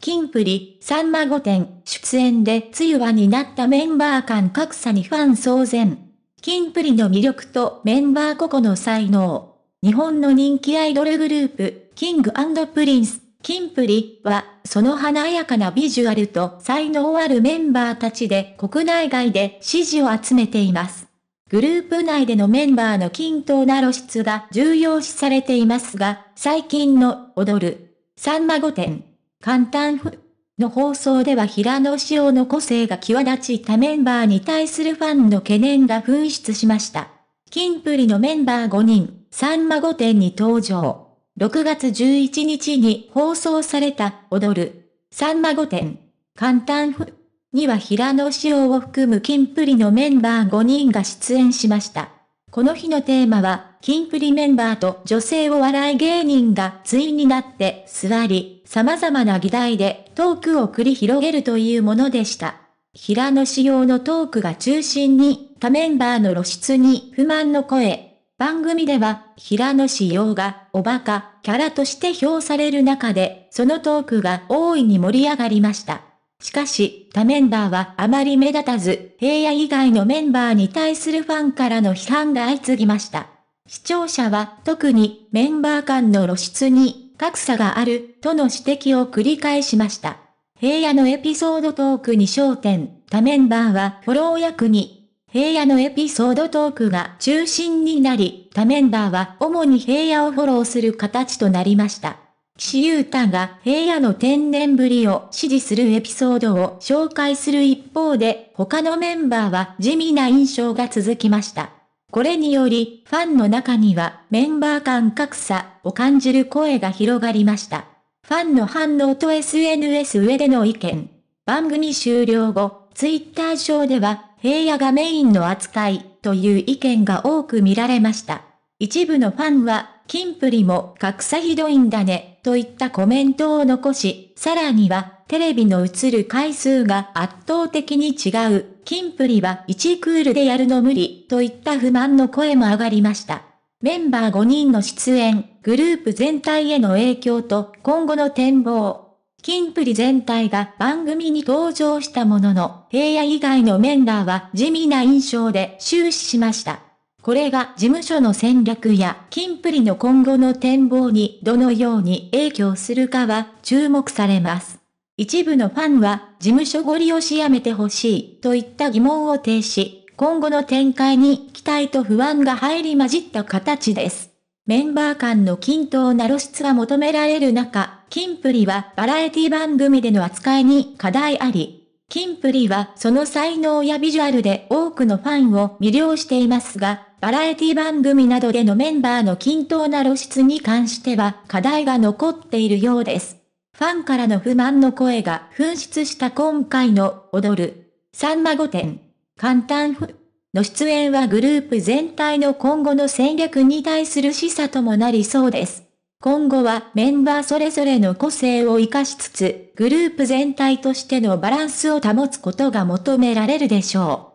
キンプリ、ンマゴテン、出演でつゆはになったメンバー間格差にファン騒然。ンプリの魅力とメンバー個々の才能。日本の人気アイドルグループ、キングプリンス、キンプリは、その華やかなビジュアルと才能あるメンバーたちで国内外で支持を集めています。グループ内でのメンバーの均等な露出が重要視されていますが、最近の踊る、ンマゴテン。簡単の放送では平野紫耀の個性が際立ちたメンバーに対するファンの懸念が噴出しました。金プリのメンバー5人、さんま御殿に登場。6月11日に放送された踊る、さんま御殿、簡単ふ、には平野紫耀を含む金プリのメンバー5人が出演しました。この日のテーマは、金プリメンバーと女性を笑い芸人が対になって座り、様々な議題でトークを繰り広げるというものでした。平野仕様のトークが中心に、他メンバーの露出に不満の声。番組では、平野仕様が、おバカ、キャラとして評される中で、そのトークが大いに盛り上がりました。しかし、他メンバーはあまり目立たず、平野以外のメンバーに対するファンからの批判が相次ぎました。視聴者は特にメンバー間の露出に格差がある、との指摘を繰り返しました。平野のエピソードトークに焦点、他メンバーはフォロー役に。平野のエピソードトークが中心になり、他メンバーは主に平野をフォローする形となりました。岸優太が平野の天然ぶりを支持するエピソードを紹介する一方で、他のメンバーは地味な印象が続きました。これにより、ファンの中にはメンバー間格差を感じる声が広がりました。ファンの反応と SNS 上での意見。番組終了後、ツイッター上では、平野がメインの扱いという意見が多く見られました。一部のファンは、キンプリも格差ひどいんだね、といったコメントを残し、さらには、テレビの映る回数が圧倒的に違うキンプリは1クールでやるの無理、といった不満の声も上がりました。メンバー5人の出演、グループ全体への影響と今後の展望。キンプリ全体が番組に登場したものの、平野以外のメンバーは地味な印象で終始しました。これが事務所の戦略や、キンプリの今後の展望にどのように影響するかは注目されます。一部のファンは事務所ご利用しやめてほしいといった疑問を呈し、今後の展開に期待と不安が入り混じった形です。メンバー間の均等な露出が求められる中、キンプリはバラエティ番組での扱いに課題あり、キンプリはその才能やビジュアルで多くのファンを魅了していますが、バラエティ番組などでのメンバーの均等な露出に関しては課題が残っているようです。ファンからの不満の声が噴出した今回の踊る、さんま御殿、簡単ふ、の出演はグループ全体の今後の戦略に対する示唆ともなりそうです。今後はメンバーそれぞれの個性を活かしつつ、グループ全体としてのバランスを保つことが求められるでしょう。